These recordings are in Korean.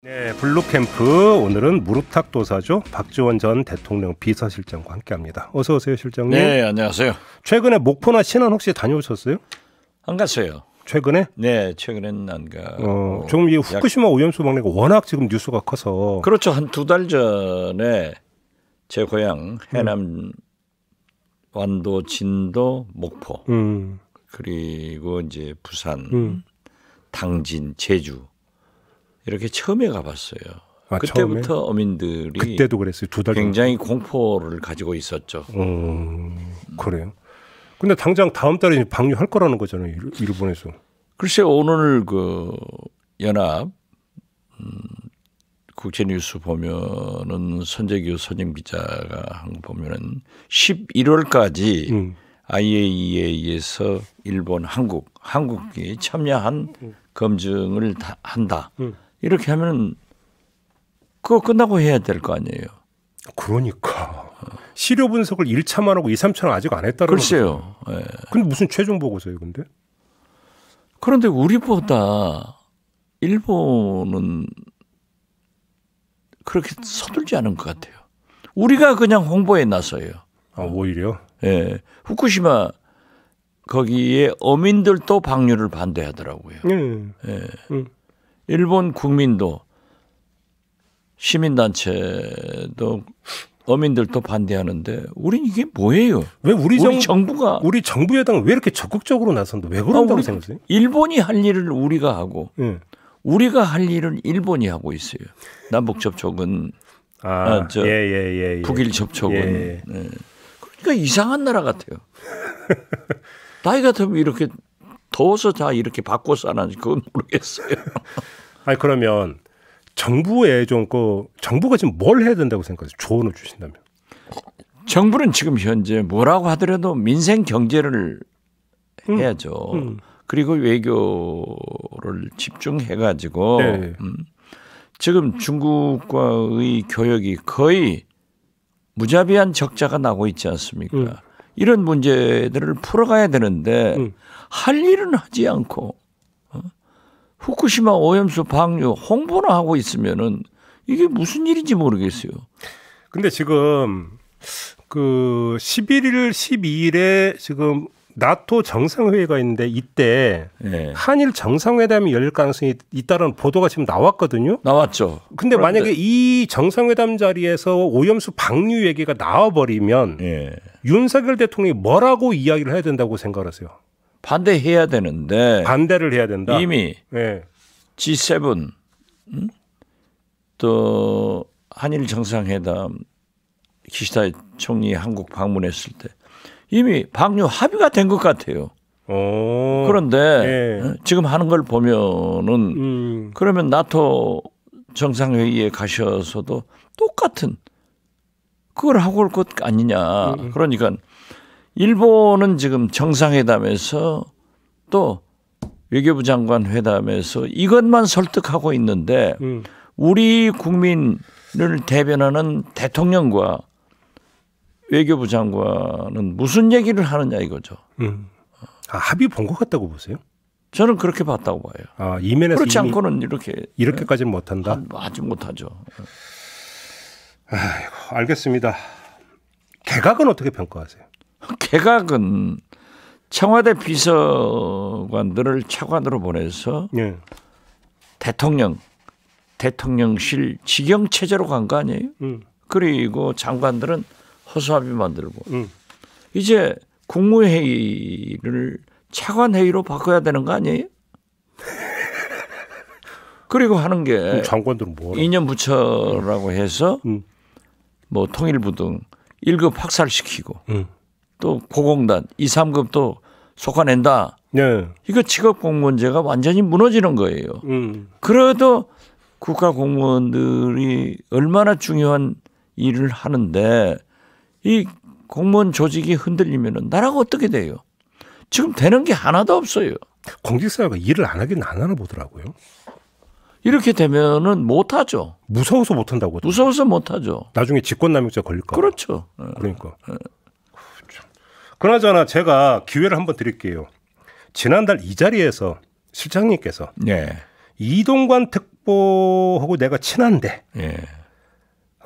네, 블루캠프 오늘은 무릎탁 도사죠 박지원 전 대통령 비서실장과 함께합니다. 어서 오세요, 실장님. 네, 안녕하세요. 최근에 목포나 신안 혹시 다녀오셨어요? 안 갔어요. 최근에? 네, 최근엔 안 가. 어, 지금 이 후쿠시마 약... 오염수 방례가 워낙 지금 뉴스가 커서. 그렇죠. 한 두 달 전에 제 고향 해남 음. 완도, 진도, 목포, 음. 그리고 이제 부산, 음. 당진, 제주. 이렇게 처음에 가봤어요. 아, 그때부터 처음에? 어민들이 그때도 그랬어요. 두달 굉장히 공포를 가지고 있었죠. 음, 그래요. 근데 당장 다음 달에 방류할 거라는 거잖아요. 일본에서. 글쎄 오늘 그 연합 음, 국제뉴스 보면은 선재규 선임 기자가 한거 보면은 11월까지 음. IAEA에서 일본, 한국, 한국이 참여한 검증을 다 한다. 음. 이렇게 하면 그거 끝나고 해야 될 거 아니에요. 그러니까. 시료 분석을 1차만 하고 2, 3차는 아직 안 했다는 글쎄요. 예. 근데 무슨 최종 보고서예요, 근데? 그런데 우리보다 일본은 그렇게 서둘지 않은 것 같아요. 우리가 그냥 홍보에 나서요. 아, 오히려? 예. 후쿠시마 거기에 어민들도 방류를 반대하더라고요. 예. 예. 음. 일본 국민도 시민단체도 어민들도 반대하는데 우린 이게 뭐예요? 왜 우리, 우리 정, 부가 우리 정부 여당은 왜 이렇게 적극적으로 나선다? 왜 그런다고 아, 생각하세요? 일본이 할 일을 우리가 하고 네. 우리가 할 일을 일본이 하고 있어요. 남북 접촉은 아, 아 저, 예, 예, 예, 예. 북일 접촉은 예, 네. 그러니까 이상한 나라 같아요. 나이 같으면 이렇게 더워서 다 이렇게 바꿔서 안는지 그건 모르겠어요. 아니 그러면 정부에 좀그 정부가 지금 뭘 해야 된다고 생각하세요? 조언을 주신다면. 정부는 지금 현재 뭐라고 하더라도 민생 경제를 음, 해야죠. 음. 그리고 외교를 집중해 가지고 네. 음, 지금 중국과의 교역이 거의 무자비한 적자가 나고 있지 않습니까? 음. 이런 문제들을 풀어가야 되는데 음. 할 일은 하지 않고 어? 후쿠시마 오염수 방류 홍보나 하고 있으면은 이게 무슨 일인지 모르겠어요. 근데 지금 그 11일, 12일에 지금 나토 정상회의가 있는데 이때 네. 한일 정상회담이 열릴 가능성이 있다는 보도가 지금 나왔거든요. 나왔죠. 근데 그런데. 만약에 이 정상회담 자리에서 오염수 방류 얘기가 나와버리면 네. 윤석열 대통령이 뭐라고 이야기를 해야 된다고 생각하세요? 반대해야 되는데 반대를 해야 된다. 이미 네. G7 음? 또 한일 정상회담 기시다 총리 한국 방문했을 때 이미 방류 합의가 된 것 같아요. 오. 어. 그런데 예. 지금 하는 걸 보면은 음. 그러면 나토 정상회의에 가셔서도 똑같은 그걸 하고 올 것 아니냐. 음. 그러니까 일본은 지금 정상회담에서 또 외교부 장관 회담에서 이것만 설득하고 있는데 음. 우리 국민을 대변하는 대통령과 외교부 장관은 무슨 얘기를 하느냐 이거죠. 음. 아, 합의 본 것 같다고 보세요? 저는 그렇게 봤다고 봐요. 아, 이면에서 그렇지 않고는 이렇게 이렇게까지는 못한다. 아직 못하죠. 아이고, 알겠습니다. 개각은 어떻게 평가하세요? 개각은 청와대 비서관들을 차관으로 보내서 네. 대통령 대통령실 직영 체제로 간 거 아니에요? 음. 그리고 장관들은 허수아비 만들고 음. 이제 국무회의를 차관회의로 바꿔야 되는 거 아니에요? 그리고 하는 게 장관들은 뭐 2년 부처라고 해서 음. 음. 뭐 통일부 등 1급 확살시키고 음. 또 고공단 2, 3급 도 속아낸다. 네. 이거 직업 공무원제가 완전히 무너지는 거예요. 음. 그래도 국가 공무원들이 얼마나 중요한 일을 하는데 이 공무원 조직이 흔들리면은 나라가 어떻게 돼요? 지금 되는 게 하나도 없어요. 공직사회가 일을 안 하긴 안 하나 보더라고요. 이렇게 되면은 못 하죠. 무서워서 못 한다고. 무서워서 못 하죠. 나중에 직권남용죄 걸릴까? 그렇죠. 네. 그러니까. 그나저나 제가 기회를 한번 드릴게요. 지난달 이 자리에서 실장님께서 네. 이동관 특보하고 내가 친한데 네.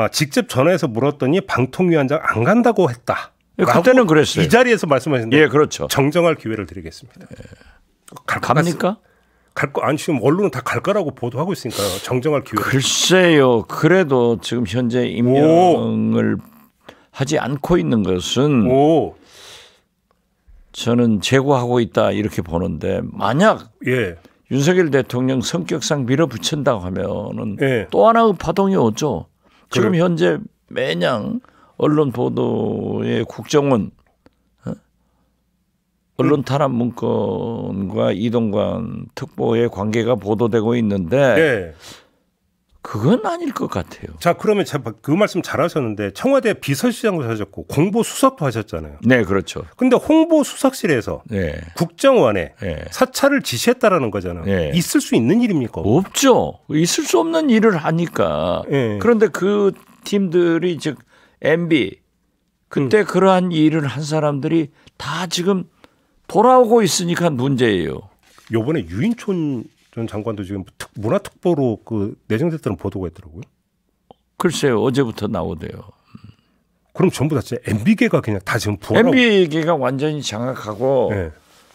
어, 직접 전화해서 물었더니 방통위원장 안 간다고 했다. 예, 그때는 그랬어요. 이 자리에서 말씀하신 예, 그렇죠. 정정할 기회를 드리겠습니다. 예. 갈 갑니까? 갈거 아니 지금 언론은 다 갈 거라고 보도하고 있으니까요. 정정할 기회. 글쎄요. 그래도 지금 현재 임명을 오. 하지 않고 있는 것은 오. 저는 제고하고 있다 이렇게 보는데 만약 예. 윤석열 대통령 성격상 밀어붙인다고 하면은 예. 또 하나의 파동이 오죠. 지금 그래. 현재 매년 언론 보도의 국정은 어? 언론 탄압 문건과 이동관 특보의 관계가 보도되고 있는데 네. 그건 아닐 것 같아요. 자, 그러면 그 말씀 잘 하셨는데 청와대 비서실장도 하셨고 공보 수석도 하셨잖아요. 네, 그렇죠. 근데 홍보 수석실에서 네. 국정원에 네. 사찰을 지시했다라는 거잖아요. 네. 있을 수 있는 일입니까? 없죠. 있을 수 없는 일을 하니까. 네. 그런데 그 팀들이 즉 MB 그때 음. 그러한 일을 한 사람들이 다 지금 돌아오고 있으니까 문제예요. 요번에 유인촌 전 장관도 지금 특, 문화특보로 그 내정됐다는 보도가 있더라고요. 글쎄요, 어제부터 나오대요. 그럼 전부 다 진짜 MB계가 그냥 다 지금 부활. MB계가 완전히 장악하고 네.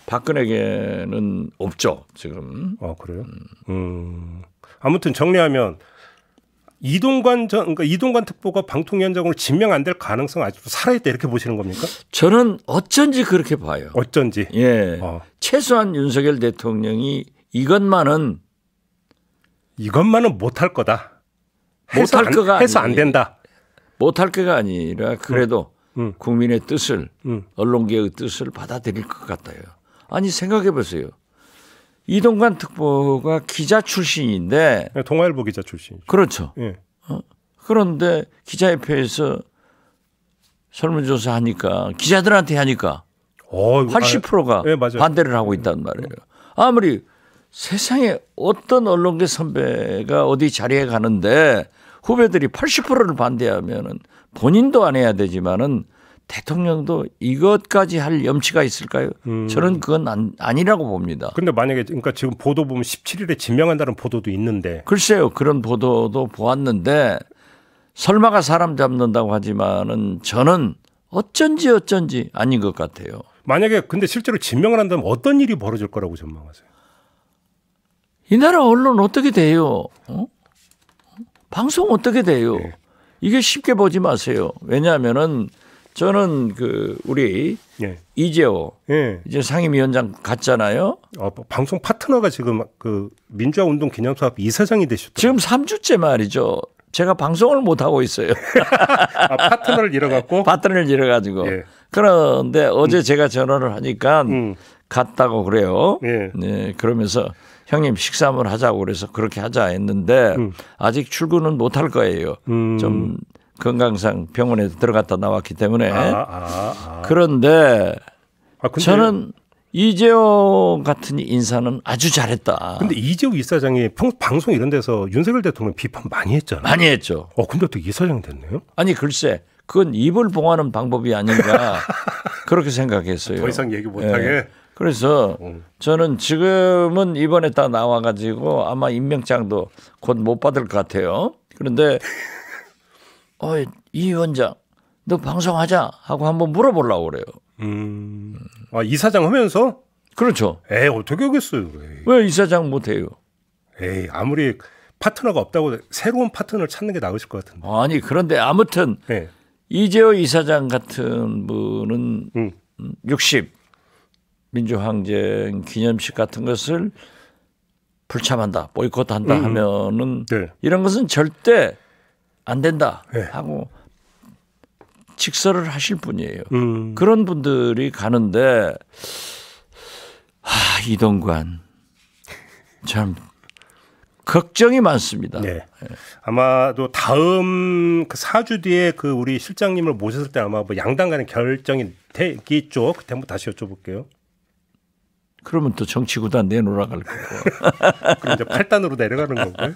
박근혜계는 없죠 지금. 아 그래요? 음. 아무튼 정리하면 이동관 전 그러니까 이동관 특보가 방통위원장으로 지명 안 될 가능성 아직도 살아있다 이렇게 보시는 겁니까? 저는 어쩐지 그렇게 봐요. 어쩐지. 예. 어. 최소한 윤석열 대통령이 이것만은 이것만은 못할 거다. 못할 거가 해서 안 된다. 못할 거가 아니라 그래도 음, 음. 국민의 뜻을 음. 언론계의 뜻을 받아들일 것 같아요. 아니 생각해 보세요. 이동관 특보가 기자 출신인데 네, 동아일보 기자 출신 그렇죠. 예. 어? 그런데 기자협회에서 설문조사 하니까 기자들한테 하니까 어, 80%가 아, 네, 반대를 하고 있단 말이에요. 아무리 세상에 어떤 언론계 선배가 어디 자리에 가는데 후배들이 80%를 반대하면은 본인도 안 해야 되지만은 대통령도 이것까지 할 염치가 있을까요? 음. 저는 그건 안, 아니라고 봅니다. 근데 만약에 그러니까 지금 보도 보면 17일에 지명한다는 보도도 있는데 글쎄요 그런 보도도 보았는데 설마가 사람 잡는다고 하지만은 저는 어쩐지 어쩐지 아닌 것 같아요. 만약에 근데 실제로 지명을 한다면 어떤 일이 벌어질 거라고 전망하세요? 이 나라 언론 어떻게 돼요? 어? 방송 어떻게 돼요? 네. 이게 쉽게 보지 마세요. 왜냐하면은 저는 그 우리 예. 이재호 예. 이제 상임위원장 갔잖아요. 아, 방송 파트너가 지금 그 민주화 운동 기념사업 이사장이 되셨죠. 지금 3주째 말이죠. 제가 방송을 못 하고 있어요. 아, 파트너를 잃어갖고 파트너를 잃어가지고. 예. 그런데 어제 음. 제가 전화를 하니까 음. 갔다고 그래요. 예. 네, 그러면서 형님 식사 한번 하자고 그래서 그렇게 하자 했는데 음. 아직 출근은 못 할 거예요. 음. 좀 건강상 병원에 들어갔다 나왔기 때문에 아, 아, 아. 그런데 아, 저는 이재호 같은 인사는 아주 잘했다. 근데 이재호 이사장이 방송 이런 데서 윤석열 대통령 비판 많이 했잖아요. 많이 했죠. 어, 근데 어 이사장 됐네요? 아니, 글쎄. 그건 입을 봉하는 방법이 아닌가 그렇게 생각했어요. 더 이상 얘기 못하게. 예. 그래서 음. 저는 지금은 이번에 다 나와가지고 아마 임명장도 곧 못 받을 것 같아요. 그런데 어이 이 위원장 너 방송하자 하고 한번 물어보려고 그래요. 음. 아 이사장 하면서? 그렇죠. 에 어떻게 하겠어요? 왜 이사장 못해요? 에이 아무리 파트너가 없다고 새로운 파트너를 찾는 게 나으실 것 같은데. 아니 그런데 아무튼 네. 이재호 이사장 같은 분은 음. 60. 민주항쟁 기념식 같은 것을 불참한다, 보이콧한다 음. 하면은 네. 이런 것은 절대 안 된다 네. 하고 직설을 하실 분이에요. 음. 그런 분들이 가는데 하, 이동관 참 걱정이 많습니다. 네. 예. 아마도 다음 그 4주 뒤에 그 우리 실장님을 모셨을 때 아마 뭐 양당 간의 결정이 되겠죠. 그때 한번 다시 여쭤볼게요. 그러면 또 정치구단 내놓으라 갈 거고. 그럼 이제 8단으로 내려가는 거고요.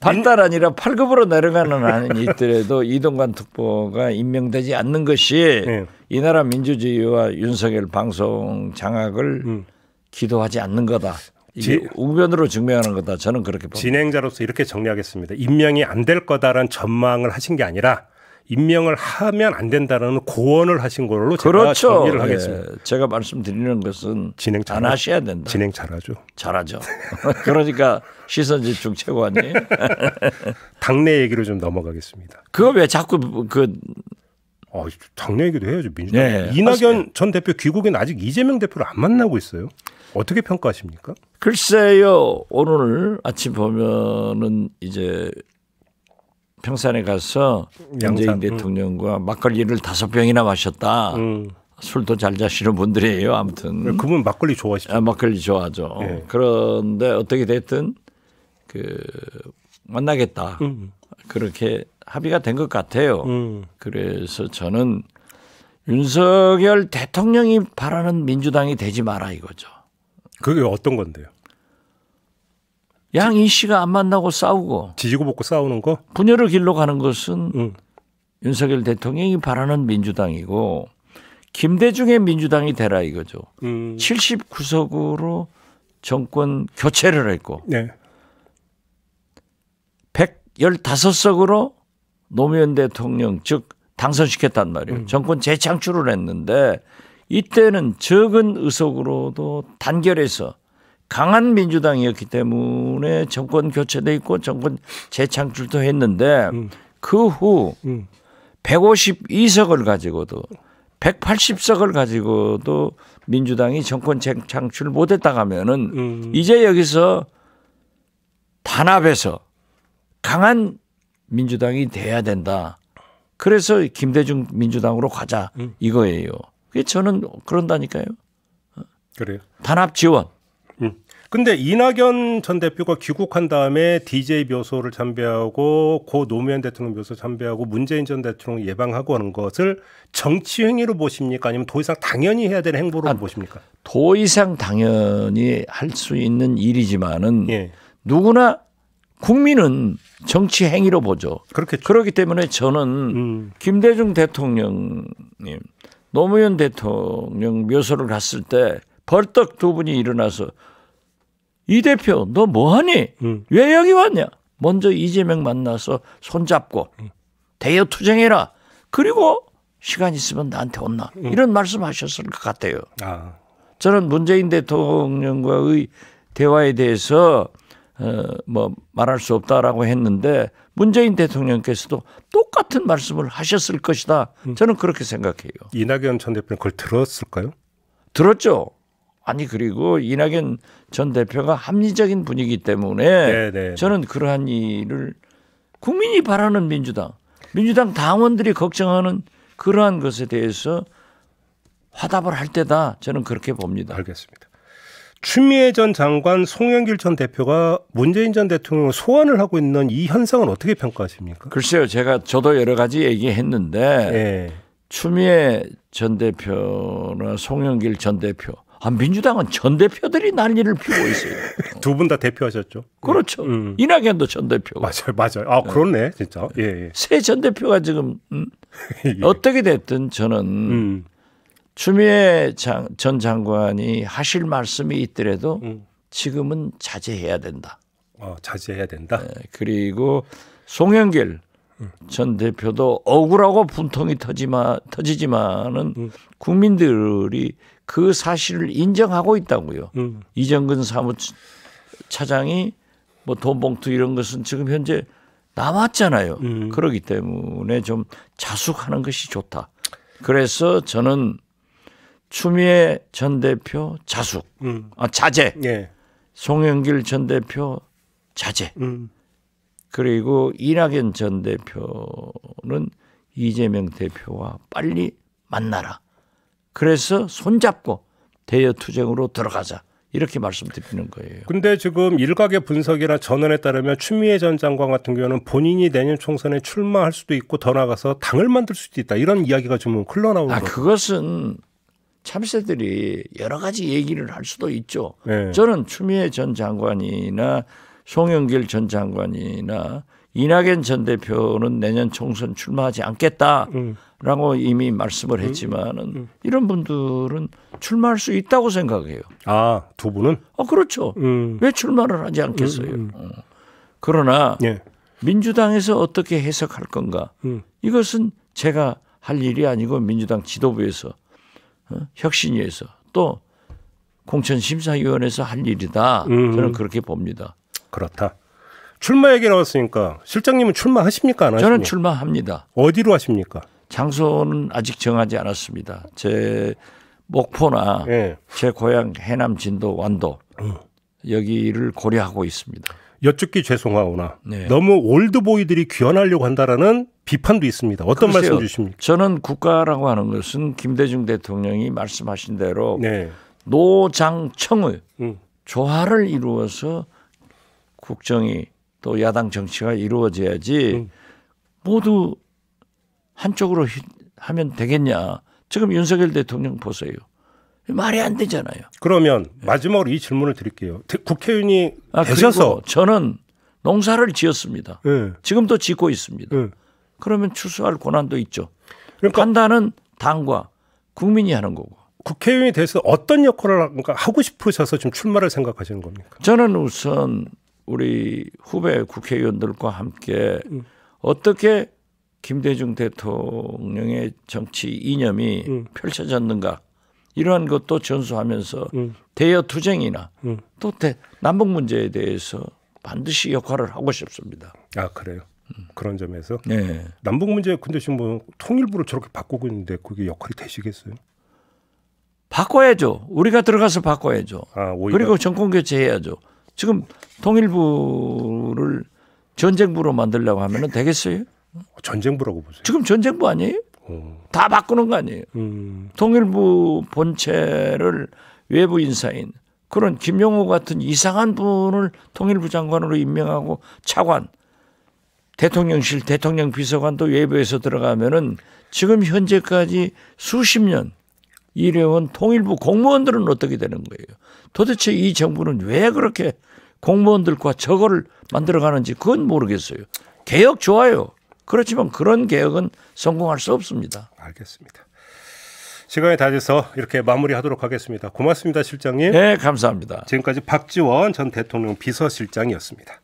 8단 아니라 8급으로 내려가는 아니 있더라도 이동관 특보가 임명되지 않는 것이 네. 이 나라 민주주의와 윤석열 방송 장악을 음. 기도하지 않는 거다. 이게 지, 우변으로 증명하는 거다. 저는 그렇게 봅니다. 진행자로서 이렇게 정리하겠습니다. 임명이 안 될 거다란 전망을 하신 게 아니라 임명을 하면 안 된다라는 고언을 하신 걸로 그렇죠. 정리를 예, 하겠습니다. 예. 제가 말씀드리는 것은 진행 잘 하셔야 된다. 진행 잘하죠. 잘하죠. 그러니까 시선 집중 최고 아니 당내 얘기로 좀 넘어가겠습니다. 그거 왜 자꾸 그 아, 당내 얘기도 해야죠. 민주당. 네, 이낙연 맞전 대표 귀국인 아직 이재명 대표를 안 만나고 있어요. 어떻게 평가하십니까? 글쎄요. 오늘 아침 보면은 이제 평산에 가서 양산. 문재인 음. 대통령과 음. 막걸리를 다섯 병이나 마셨다. 음. 술도 잘 자시는 분들이에요. 아무튼 그분 막걸리 좋아하시죠? 아, 막걸리 좋아하죠. 네. 그런데 어떻게 됐든 그 만나겠다. 음. 그렇게 합의가 된 것 같아요. 음. 그래서 저는 윤석열 대통령이 바라는 민주당이 되지 마라 이거죠. 그게 어떤 건데요? 양이 씨가 안 만나고 싸우고 지지고 볶고 싸우는 거 분열을 길러 가는 것은 음. 윤석열 대통령이 바라는 민주당이고 김대중의 민주당이 되라 이거죠. 음. 79석으로 정권 교체를 했고 네. 115석으로 노무현 대통령 즉 당선시켰단 말이에요. 음. 정권 재창출을 했는데 이때는 적은 의석으로도 단결해서 강한 민주당이었기 때문에 정권 교체돼 있고 정권 재창출도 했는데 음. 그후 음. 152석을 가지고도 180석을 가지고도 민주당이 정권 재창출 못했다 하면은 음. 이제 여기서 단합해서 강한 민주당이 돼야 된다. 그래서 김대중 민주당으로 가자 음. 이거예요. 그게 저는 그런다니까요. 그래요. 단합 지원. 근데 이낙연 전 대표가 귀국한 다음에 DJ 묘소를 참배하고 고 노무현 대통령 묘소 참배하고 문재인 전 대통령 예방하고 하는 것을 정치 행위로 보십니까? 아니면 더 이상 당연히 해야 되는 행보로 아, 보십니까? 더 이상 당연히 할 수 있는 일이지만은 예. 누구나 국민은 정치 행위로 보죠. 그렇겠죠. 그렇기 때문에 저는 음. 김대중 대통령님, 노무현 대통령 묘소를 갔을 때 벌떡 두 분이 일어나서 이 대표 너 뭐하니? 음. 왜 여기 왔냐? 먼저 이재명 만나서 손잡고 음. 대여 투쟁해라. 그리고 시간 있으면 나한테 온나 음. 이런 말씀하셨을 것 같아요. 아. 저는 문재인 대통령과의 대화에 대해서 어, 뭐 말할 수 없다라고 했는데 문재인 대통령께서도 똑같은 말씀을 하셨을 것이다. 저는 그렇게 생각해요. 이낙연 전 대표는 그걸 들었을까요? 들었죠. 아니 그리고 이낙연 전 대표가 합리적인 분위기 때문에 네네. 네, 네. 저는 그러한 일을 국민이 바라는 민주당, 민주당 당원들이 걱정하는 그러한 것에 대해서 화답을 할 때다. 저는 그렇게 봅니다. 알겠습니다. 추미애 전 장관, 송영길 전 대표가 문재인 전 대통령 소환을 하고 있는 이 현상은 어떻게 평가하십니까? 글쎄요, 제가 저도 여러 가지 얘기했는데 네. 추미애 전 대표나 송영길 전 대표 아, 민주당은 전 대표들이 난리를 피우고 있어요. 두 분 다 대표하셨죠? 그렇죠. 음. 이낙연도 전 대표. 맞아요, 맞아요. 아 그렇네, 진짜. 예, 예. 새 전 대표가 지금 음, 예. 어떻게 됐든 저는 음. 추미애 장, 전 장관이 하실 말씀이 있더라도 음. 지금은 자제해야 된다. 어, 자제해야 된다. 네, 그리고 송영길 전 대표도 억울하고 분통이 터지마 터지지만은 음. 국민들이 그 사실을 인정하고 있다고요. 음. 이정근 사무차장이 뭐 돈봉투 이런 것은 지금 현재 남았잖아요. 음. 그러기 때문에 좀 자숙하는 것이 좋다. 그래서 저는 추미애 전 대표 자숙, 음. 아 자제, 예. 송영길 전 대표 자제. 음. 그리고 이낙연 전 대표는 이재명 대표와 빨리 만나라. 그래서 손잡고 대여 투쟁으로 들어가자. 이렇게 말씀드리는 거예요. 근데 지금 일각의 분석이나 전언에 따르면 추미애 전 장관 같은 경우는 본인이 내년 총선에 출마할 수도 있고 더 나가서 당을 만들 수도 있다. 이런 이야기가 좀 흘러나오는 아, 거. 그것은 참새들이 여러 가지 얘기를 할 수도 있죠. 네. 저는 추미애 전 장관이나 송영길 전 장관이나 이낙연 전 대표는 내년 총선 출마하지 않겠다라고 음. 이미 말씀을 했지만은 음. 음. 이런 분들은 출마할 수 있다고 생각해요. 아, 두 분은? 어, 그렇죠. 음. 왜 출마를 하지 않겠어요? 음, 음, 어. 그러나 예. 민주당에서 어떻게 해석할 건가? 이것은 제가 할 일이 아니고 민주당 지도부에서 어? 혁신위에서 또 공천심사위원회에서 할 일이다. 저는 그렇게 봅니다. 그렇다. 출마 얘기 나왔으니까 실장님은 출마하십니까? 안 하십니까? 출마합니다. 어디로 하십니까? 장소는 아직 정하지 않았습니다. 제 목포나 네. 제 고향 해남 진도 완도 음. 여기를 고려하고 있습니다. 여쭙기 죄송하오나 네. 너무 올드보이들이 귀환하려고 한다라는 비판도 있습니다. 어떤 글쎄요, 말씀 주십니까? 저는 국가라고 하는 것은 김대중 대통령이 말씀하신 대로 네. 노장청의 음. 조화를 이루어서 국정이 또 야당 정치가 이루어져야지 음. 모두 한쪽으로 하면 되겠냐. 지금 윤석열 대통령 보세요. 말이 안 되잖아요. 그러면 마지막으로 네. 이 질문을 드릴게요. 국회의원이 아, 되셔서 저는 농사를 지었습니다. 네. 지금도 짓고 있습니다. 네. 그러면 추수할 권한도 있죠. 그러니까 판단은 당과 국민이 하는 거고. 국회의원이 돼서 어떤 역할을 하고 싶으셔서 지금 출마를 생각하시는 겁니까? 저는 우선 우리 후배 국회의원들과 함께 음. 어떻게 김대중 대통령의 정치 이념이 음. 펼쳐졌는가 이러한 것도 전수하면서 음. 예. 대여 투쟁이나 또 대, 남북 문제에 대해서 반드시 역할을 하고 싶습니다. 아 그래요. 음. 그런 점에서 네. 남북 문제 근데 지금 뭐 통일부를 저렇게 바꾸고 있는데 그게 역할이 되시겠어요? 바꿔야죠. 우리가 들어가서 바꿔야죠. 아, 그리고 정권 교체해야죠. 지금 통일부를 전쟁부로 만들려고 하면 되겠어요? 전쟁부라고 보세요. 지금 전쟁부 아니에요? 어. 다 바꾸는 거 아니에요? 음. 통일부 본체를 외부 인사인 그런 김용호 같은 이상한 분을 통일부 장관으로 임명하고 차관 대통령실 대통령 비서관도 외부에서 들어가면은 지금 현재까지 수십 년 일해온 통일부 공무원들은 어떻게 되는 거예요? 도대체 이 정부는 왜 그렇게 공무원들과 저거를 만들어가는지 그건 모르겠어요. 개혁 좋아요. 그렇지만 그런 개혁은 성공할 수 없습니다. 알겠습니다. 시간이 다 돼서 이렇게 마무리하도록 하겠습니다. 고맙습니다, 실장님. 네, 감사합니다. 지금까지 박지원 전 대통령 비서실장이었습니다.